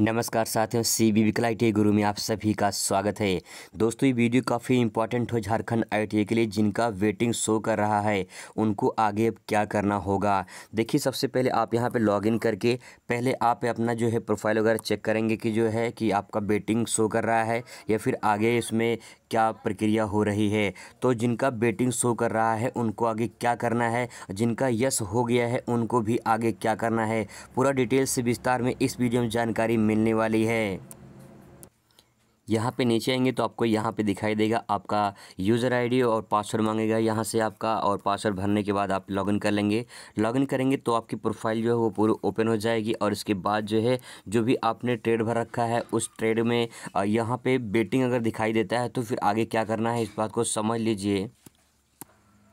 नमस्कार साथियों C B बिकला आई गुरु में आप सभी का स्वागत है दोस्तों ये वीडियो काफ़ी इंपॉर्टेंट हो झारखंड आई के लिए जिनका वेटिंग शो कर रहा है उनको आगे अब क्या करना होगा देखिए सबसे पहले आप यहाँ पे लॉगिन करके पहले आप अपना जो है प्रोफाइल वगैरह चेक करेंगे कि जो है कि आपका वेटिंग शो कर रहा है या फिर आगे इसमें क्या प्रक्रिया हो रही है तो जिनका बेटिंग शो कर रहा है उनको आगे क्या करना है जिनका यस हो गया है उनको भी आगे क्या करना है पूरा डिटेल से विस्तार में इस वीडियो में जानकारी मिलने वाली है यहाँ पे नीचे आएंगे तो आपको यहाँ पे दिखाई देगा आपका यूज़र आईडी और पासवर्ड मांगेगा यहाँ से आपका और पासवर्ड भरने के बाद आप लॉगिन कर लेंगे लॉगिन करेंगे तो आपकी प्रोफाइल जो है वो पूरी ओपन हो जाएगी और इसके बाद जो है जो भी आपने ट्रेड भर रखा है उस ट्रेड में यहाँ पर बेटिंग अगर दिखाई देता है तो फिर आगे क्या करना है इस बात को समझ लीजिए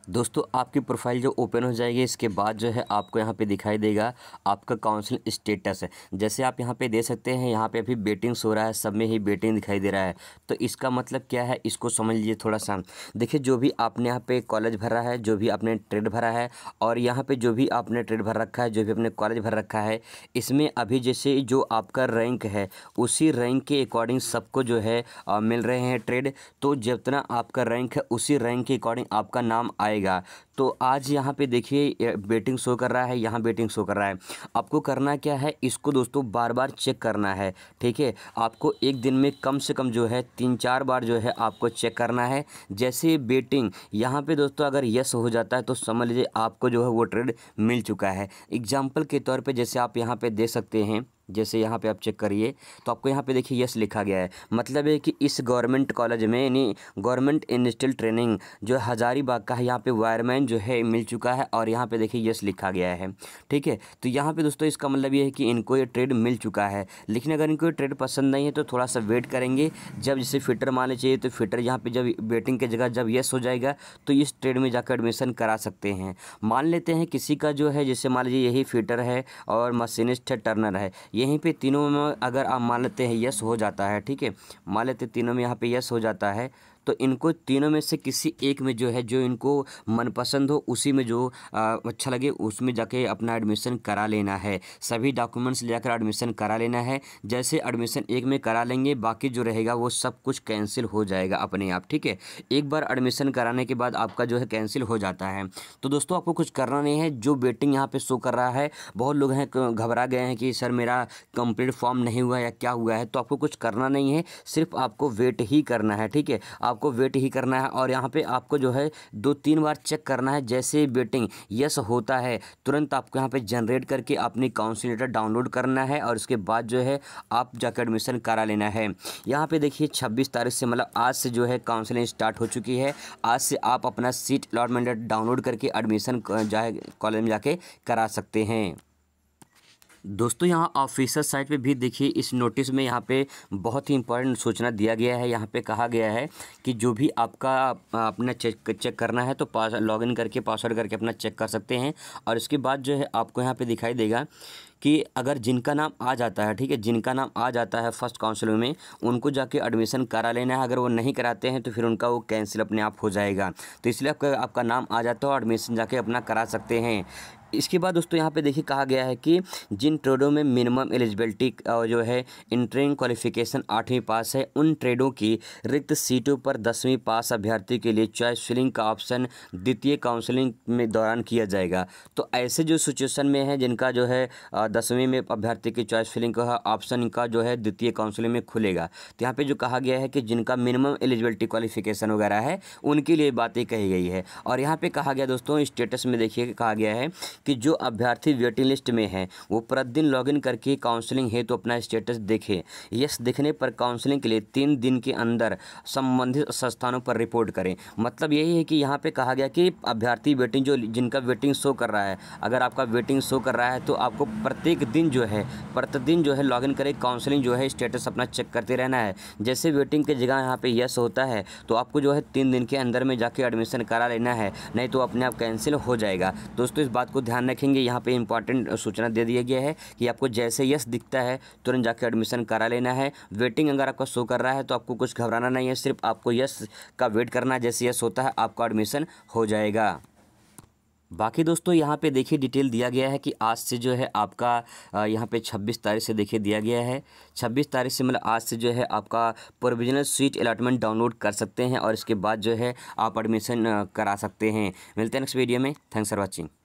दोस्तों आपकी प्रोफाइल जो ओपन हो जाएगी इसके बाद जो है आपको यहाँ पे दिखाई देगा आपका काउंसिल स्टेटस है जैसे आप यहाँ पे दे सकते हैं यहाँ पे अभी बेटिंग्स हो रहा है सब में ही बेटिंग दिखाई दे रहा है तो इसका मतलब क्या है इसको समझ लीजिए थोड़ा सा देखिए जो भी आपने यहाँ पे कॉलेज भरा है जो भी आपने ट्रेड भरा है और यहाँ पर जो भी आपने ट्रेड भर रखा है जो भी अपने कॉलेज भर रखा है इसमें अभी जैसे जो आपका रैंक है उसी रैंक के अकॉर्डिंग सबको जो है मिल रहे हैं ट्रेड तो जितना आपका रैंक है उसी रैंक के अकॉर्डिंग आपका नाम आए आएगा तो आज यहाँ पे देखिए बेटिंग शो कर रहा है यहाँ बेटिंग शो कर रहा है आपको करना क्या है इसको दोस्तों बार बार चेक करना है ठीक है आपको एक दिन में कम से कम जो है तीन चार बार जो है आपको चेक करना है जैसे बेटिंग यहाँ पे दोस्तों अगर यस हो जाता है तो समझ लीजिए आपको जो है वो ट्रेड मिल चुका है एग्जाम्पल के तौर पर जैसे आप यहाँ पर देख सकते हैं जैसे यहाँ पे आप चेक करिए तो आपको यहाँ पे देखिए यस लिखा गया है मतलब है कि इस गवर्नमेंट कॉलेज में यानी गवर्नमेंट इंडस्ट्रियल ट्रेनिंग जो हज़ारीबाग का है यहाँ पे वायरमैन जो है मिल चुका है और यहाँ पे देखिए यस लिखा गया है ठीक है तो यहाँ पे दोस्तों इसका मतलब ये है कि इनको ये ट्रेड मिल चुका है लेकिन अगर इनको ये ट्रेड पसंद नहीं है तो थोड़ा सा वेट करेंगे जब जैसे फिटर माने चाहिए तो फिटर यहाँ पर जब वेटिंग की जगह जब येस हो जाएगा तो इस ट्रेड में जाकर एडमिशन करा सकते हैं मान लेते हैं किसी का जो है जैसे मान लीजिए यही फिटर है और मशीनिस्ट है टर्नर है यहीं पे तीनों में अगर आप मान लेते हैं यस हो जाता है ठीक है मान लेते तीनों में यहाँ पे यस हो जाता है तो इनको तीनों में से किसी एक में जो है जो इनको मनपसंद हो उसी में जो अच्छा लगे उसमें जाके अपना एडमिशन करा लेना है सभी डॉक्यूमेंट्स लेकर एडमिशन करा लेना है जैसे एडमिशन एक में करा लेंगे बाकी जो रहेगा वो सब कुछ कैंसिल हो जाएगा अपने आप ठीक है एक बार एडमिशन कराने के बाद आपका जो है कैंसिल हो जाता है तो दोस्तों आपको कुछ करना नहीं है जो वेटिंग यहाँ पे शो कर रहा है बहुत लोग हैं घबरा गए हैं कि सर मेरा कंप्लीट फॉर्म नहीं हुआ या क्या हुआ है तो आपको कुछ करना नहीं है सिर्फ आपको वेट ही करना है ठीक है आप आपको वेट ही करना है और यहाँ पे आपको जो है दो तीन बार चेक करना है जैसे ही वेटिंग यस होता है तुरंत आपको यहाँ पे जनरेट करके अपनी काउंसिलेटर डाउनलोड करना है और उसके बाद जो है आप जाकर एडमिशन करा लेना है यहाँ पे देखिए छब्बीस तारीख से मतलब आज से जो है काउंसलिंग स्टार्ट हो चुकी है आज से आप अपना सीट अलॉटमेंट डाउनलोड करके एडमिशन जाए कॉलेज में जाके करा सकते हैं दोस्तों यहाँ ऑफिसर साइट पे भी देखिए इस नोटिस में यहाँ पे बहुत ही इंपॉर्टेंट सूचना दिया गया है यहाँ पे कहा गया है कि जो भी आपका अपना चेक चेक करना है तो पास लॉगिन करके पासवर्ड करके अपना चेक कर सकते हैं और इसके बाद जो है आपको यहाँ पे दिखाई देगा कि अगर जिनका नाम आ जाता है ठीक है जिनका नाम आ जाता है फर्स्ट काउंसिल में उनको जाके एडमिशन करा लेना है अगर वो नहीं कराते हैं तो फिर उनका वो कैंसिल अपने आप हो जाएगा तो इसलिए आपका आपका नाम आ जाता है एडमिशन जाके अपना करा सकते हैं इसके बाद दोस्तों यहाँ पे देखिए कहा गया है कि जिन ट्रेडों में मिनिमम एलिजिबिलिटी जो है इंटरिंग क्वालिफिकेशन आठवीं पास है उन ट्रेडों की रिक्त सीटों पर दसवीं पास अभ्यर्थी के लिए चॉइस फिलिंग का ऑप्शन द्वितीय काउंसलिंग में दौरान किया जाएगा तो ऐसे जो सिचुएशन में है जिनका जो है दसवीं में अभ्यर्थी की चॉइस फिलिंग का ऑप्शन का जो है द्वितीय काउंसलिंग में खुलेगा तो यहाँ पर जो कहा गया है कि जिनका मिनिमम एलिजिबिलिटी क्वालिफिकेशन वगैरह है उनके लिए बातें कही गई है और यहाँ पर कहा गया दोस्तों स्टेटस में देखिए कहा गया है कि जो अभ्यर्थी वेटिंग लिस्ट में हैं वो प्रतिदिन लॉगिन करके काउंसलिंग हेतु तो अपना स्टेटस देखें यस देखने पर काउंसलिंग के लिए तीन दिन के अंदर संबंधित संस्थानों पर रिपोर्ट करें मतलब यही है कि यहाँ पर कहा गया कि अभ्यर्थी वेटिंग जो जिनका वेटिंग शो कर रहा है अगर आपका वेटिंग शो कर रहा है तो आपको प्रत्येक दिन जो है प्रतिदिन जो है लॉगिन करें काउंसलिंग जो है स्टेटस अपना चेक करते रहना है जैसे वेटिंग की जगह यहाँ पे यस होता है तो आपको जो है तीन दिन के अंदर में जाके एडमिशन करा लेना है नहीं तो अपने आप कैंसिल हो जाएगा दोस्तों इस बात को ध्यान ध्यान रखेंगे यहाँ पे इंपॉर्टेंट सूचना दे दिया गया है कि आपको जैसे यस दिखता है तुरंत जाकर एडमिशन करा लेना है वेटिंग अगर आपका शो कर रहा है तो आपको कुछ घबराना नहीं है सिर्फ आपको यस का वेट करना है जैसे यस होता है आपका एडमिशन हो जाएगा बाकी दोस्तों यहाँ पे देखिए डिटेल दिया गया है कि आज से जो है आपका यहाँ पे 26 तारीख से देखिए दिया गया है 26 तारीख से मतलब आज से जो है आपका प्रोविजनल सीट अलाटमेंट डाउनलोड कर सकते हैं और इसके बाद जो है आप एडमिशन करा सकते हैं मिलते हैं नेक्स्ट वीडियो में थैंक्स फॉर वॉचिंग